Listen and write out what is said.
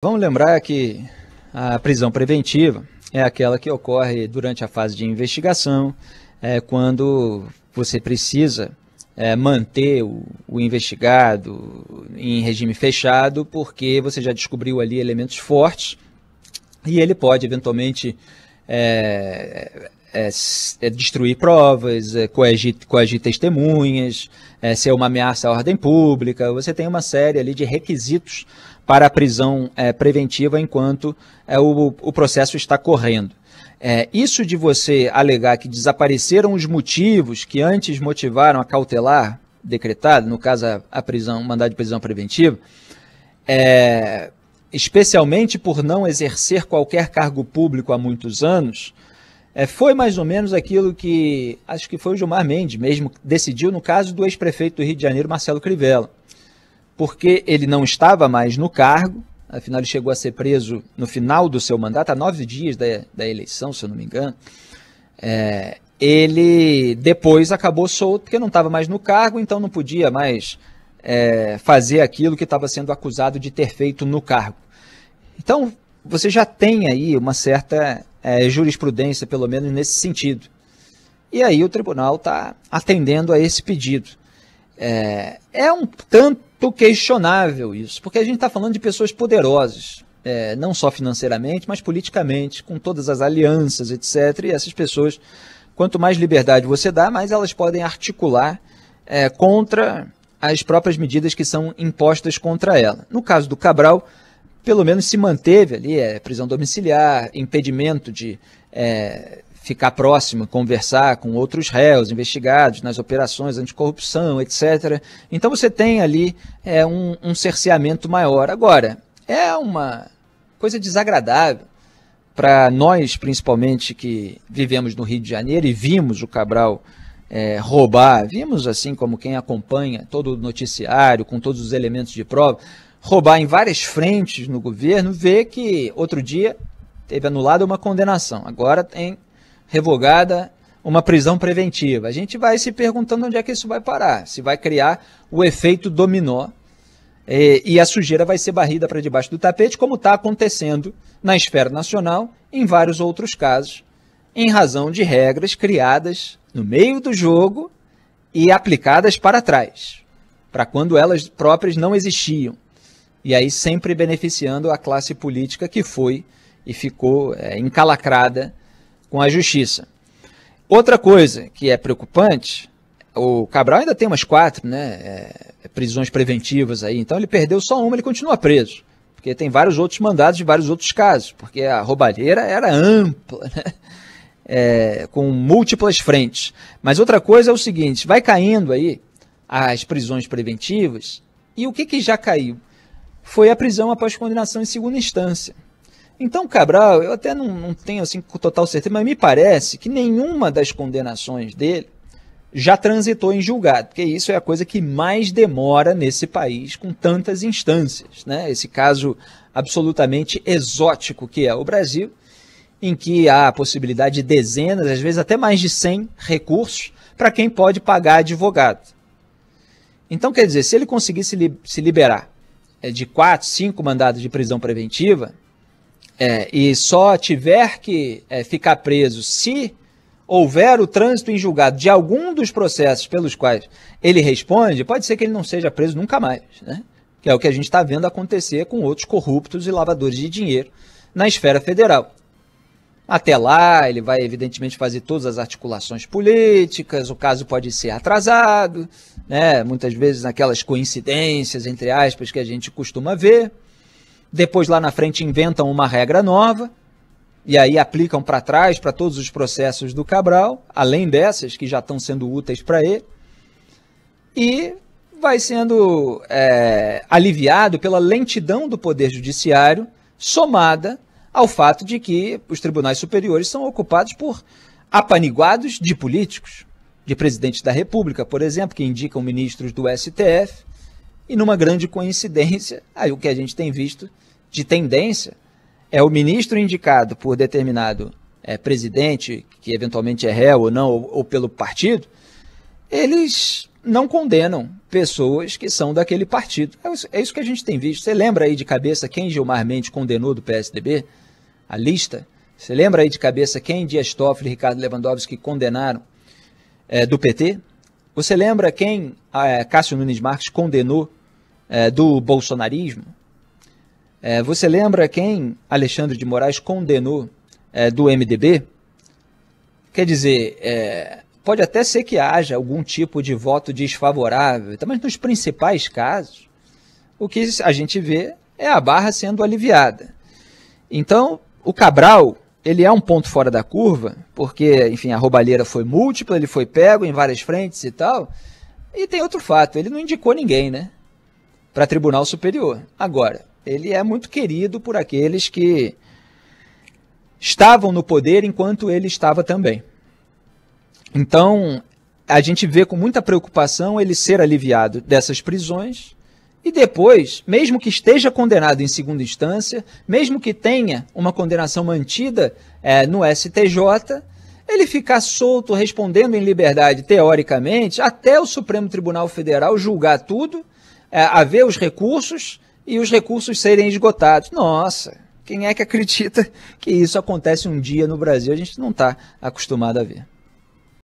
Vamos lembrar que a prisão preventiva é aquela que ocorre durante a fase de investigação, é, quando você precisa é, manter o, o, investigado em regime fechado, porque você já descobriu ali elementos fortes e ele pode eventualmente é, é, é destruir provas, é coagir, coagir testemunhas, é ser uma ameaça à ordem pública. Você tem uma série ali de requisitos para a prisão é, preventiva enquanto é, o, o processo está correndo. É, isso de você alegar que desapareceram os motivos que antes motivaram a cautelar decretada, no caso a, a prisão, mandado de prisão preventiva, é, especialmente por não exercer qualquer cargo público há muitos anos, é, foi mais ou menos aquilo que acho que foi o Gilmar Mendes mesmo decidiu no caso do ex-prefeito do Rio de Janeiro, Marcelo Crivella. Porque ele não estava mais no cargo, afinal ele chegou a ser preso no final do seu mandato, a nove dias da, da eleição, se eu não me engano. É, ele depois acabou solto porque não estava mais no cargo, então não podia mais é, fazer aquilo que estava sendo acusado de ter feito no cargo. Então você já tem aí uma certa é, jurisprudência, pelo menos nesse sentido. E aí o tribunal está atendendo a esse pedido. É, é, um tanto questionável isso, porque a gente está falando de pessoas poderosas, é, não só financeiramente, mas politicamente, com todas as alianças, etc. E essas pessoas, quanto mais liberdade você dá, mais elas podem articular é, contra as próprias medidas que são impostas contra ela. No caso do Cabral, pelo menos se manteve ali, é, prisão domiciliar, impedimento de é, ficar próximo, conversar com outros réus, investigados nas operações anticorrupção, etc. Então você tem ali é, um, um cerceamento maior. Agora, é uma coisa desagradável para nós, principalmente, que vivemos no Rio de Janeiro e vimos o Cabral é, roubar, vimos assim como quem acompanha todo o noticiário, com todos os elementos de prova, roubar em várias frentes no governo, vê que outro dia teve anulada uma condenação, agora tem revogada uma prisão preventiva. A gente vai se perguntando onde é que isso vai parar, se vai criar o efeito dominó eh, e a sujeira vai ser barrida para debaixo do tapete, como está acontecendo na esfera nacional em vários outros casos, em razão de regras criadas no meio do jogo e aplicadas para trás, para quando elas próprias não existiam e aí sempre beneficiando a classe política que foi e ficou é, encalacrada com a justiça. Outra coisa que é preocupante, o Cabral ainda tem umas quatro né, é, prisões preventivas aí, então ele perdeu só uma, ele continua preso, porque tem vários outros mandados de vários outros casos, porque a roubalheira era ampla, né? É, com múltiplas frentes. Mas outra coisa é o seguinte, vai caindo aí as prisões preventivas, e o que, que já caiu? foi a prisão após condenação em segunda instância. Então, Cabral, eu até não, não tenho assim total certeza, mas me parece que nenhuma das condenações dele já transitou em julgado, porque isso é a coisa que mais demora nesse país, com tantas instâncias. Né? Esse caso absolutamente exótico que é o Brasil, em que há a possibilidade de dezenas, às vezes até mais de 100 recursos para quem pode pagar advogado. Então, quer dizer, se ele conseguisse li se liberar é, de quatro, cinco mandados de prisão preventiva é, e só tiver que é, ficar preso se houver o trânsito em julgado de algum dos processos pelos quais ele responde, pode ser que ele não seja preso nunca mais, né? Que é o que a gente está vendo acontecer com outros corruptos e lavadores de dinheiro na esfera federal. Até lá, ele vai evidentemente fazer todas as articulações políticas, o caso pode ser atrasado, né? muitas vezes naquelas coincidências, entre aspas, que a gente costuma ver. Depois, lá na frente, inventam uma regra nova, e aí aplicam para trás para todos os processos do Cabral, além dessas que já estão sendo úteis para ele, e vai sendo é, aliviado pela lentidão do Poder Judiciário, somada ao fato de que os tribunais superiores são ocupados por apaniguados de políticos, de presidentes da República, por exemplo, que indicam ministros do STF, e numa grande coincidência, aí o que a gente tem visto de tendência é o ministro indicado por determinado é, presidente, que eventualmente é réu ou não, ou, ou pelo partido, eles não condenam pessoas que são daquele partido. É isso, é isso que a gente tem visto. Você lembra aí de cabeça quem Gilmar Mendes condenou do PSDB? a lista. Você lembra aí de cabeça quem Dias Toffoli e Ricardo Lewandowski condenaram é, do PT? Você lembra quem ah, é, Cássio Nunes Marques condenou é, do bolsonarismo? É, você lembra quem Alexandre de Moraes condenou do MDB? Quer dizer, pode até ser que haja algum tipo de voto desfavorável, tá, mas nos principais casos, o que a gente vê é a barra sendo aliviada. Então, o Cabral, ele é um ponto fora da curva, porque, enfim, a roubalheira foi múltipla, ele foi pego em várias frentes e tal. E tem outro fato, ele não indicou ninguém, né? Para Tribunal Superior. Agora, ele é muito querido por aqueles que estavam no poder enquanto ele estava também. Então, a gente vê com muita preocupação ele ser aliviado dessas prisões e depois, mesmo que esteja condenado em segunda instância, mesmo que tenha uma condenação mantida é, no STJ, ele ficar solto, respondendo em liberdade, teoricamente, até o Supremo Tribunal Federal julgar tudo, é, haver os recursos e os recursos serem esgotados. Nossa, quem é que acredita que isso acontece um dia no Brasil? A gente não está acostumado a ver.